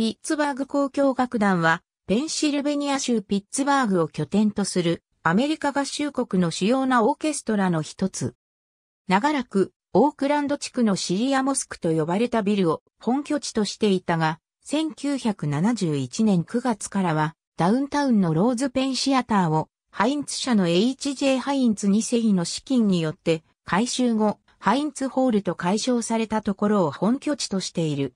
ピッツバーグ交響楽団は、ペンシルベニア州ピッツバーグを拠点とするアメリカ合衆国の主要なオーケストラの一つ。長らくオークランド地区のシリアモスクと呼ばれたビルを本拠地としていたが、1971年9月からはダウンタウンのローズペンシアターをハインツ社の HJ ハインツ2世の資金によって改修後、ハインツホールと解消されたところを本拠地としている。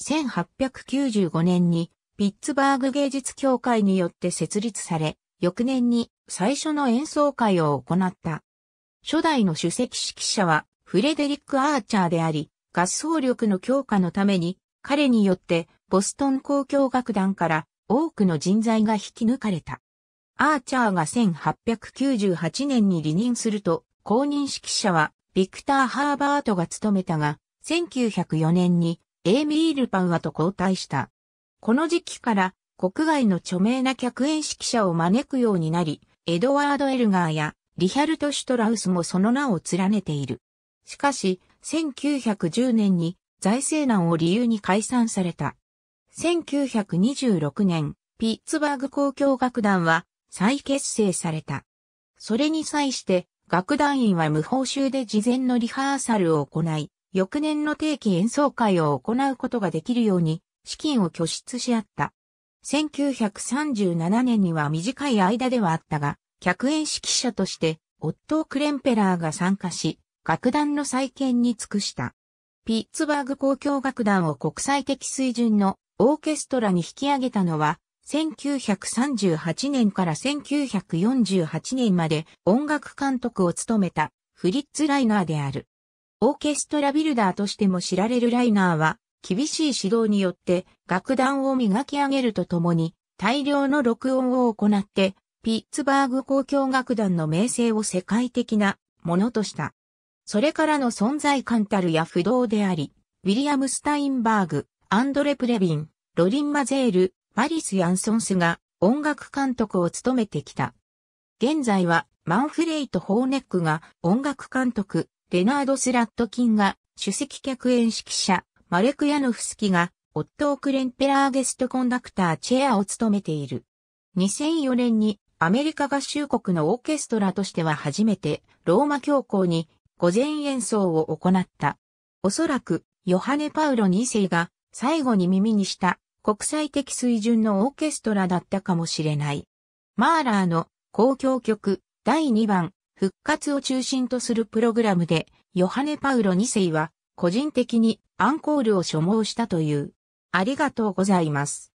1895年にピッツバーグ芸術協会によって設立され、翌年に最初の演奏会を行った。初代の首席指揮者はフレデリック・アーチャーであり、合奏力の強化のために、彼によってボストン交響楽団から多くの人材が引き抜かれた。アーチャーが1898年に離任すると、公認指揮者はビクター・ハーバートが務めたが、1904年にエーミール・パンはと交代した。この時期から国外の著名な客演指揮者を招くようになり、エドワード・エルガーやリヒャルト・シュトラウスもその名を連ねている。しかし、1910年に財政難を理由に解散された。1926年、ピッツバーグ交響楽団は再結成された。それに際して、楽団員は無報酬で事前のリハーサルを行い、翌年の定期演奏会を行うことができるように資金を拠出し合った。1937年には短い間ではあったが、客演指揮者としてオットー・クレンペラーが参加し、楽団の再建に尽くした。ピッツバーグ交響楽団を国際的水準のオーケストラに引き上げたのは、1938年から1948年まで音楽監督を務めたフリッツ・ライナーである。オーケストラビルダーとしても知られるライナーは、厳しい指導によって楽団を磨き上げるとともに、大量の録音を行って、ピッツバーグ交響楽団の名声を世界的なものとした。それからの存在感たるや不動であり、ウィリアム・スタインバーグ、アンドレ・プレビン、ロリン・マゼール、マリス・ヤンソンスが音楽監督を務めてきた。現在はマンフレイト・ホーネックが音楽監督、レナード・スラットキンが、主席客演指揮者、マレク・ヤノフスキが、オットー・クレンペラーゲストコンダクターチェアを務めている。2004年にアメリカ合衆国のオーケストラとしては初めてローマ教皇に午前演奏を行った。おそらくヨハネ・パウロ2世が最後に耳にした国際的水準のオーケストラだったかもしれない。マーラーの公共曲第2番復活を中心とするプログラムで、ヨハネ・パウロ2世は個人的にアンコールを所望したという。ありがとうございます。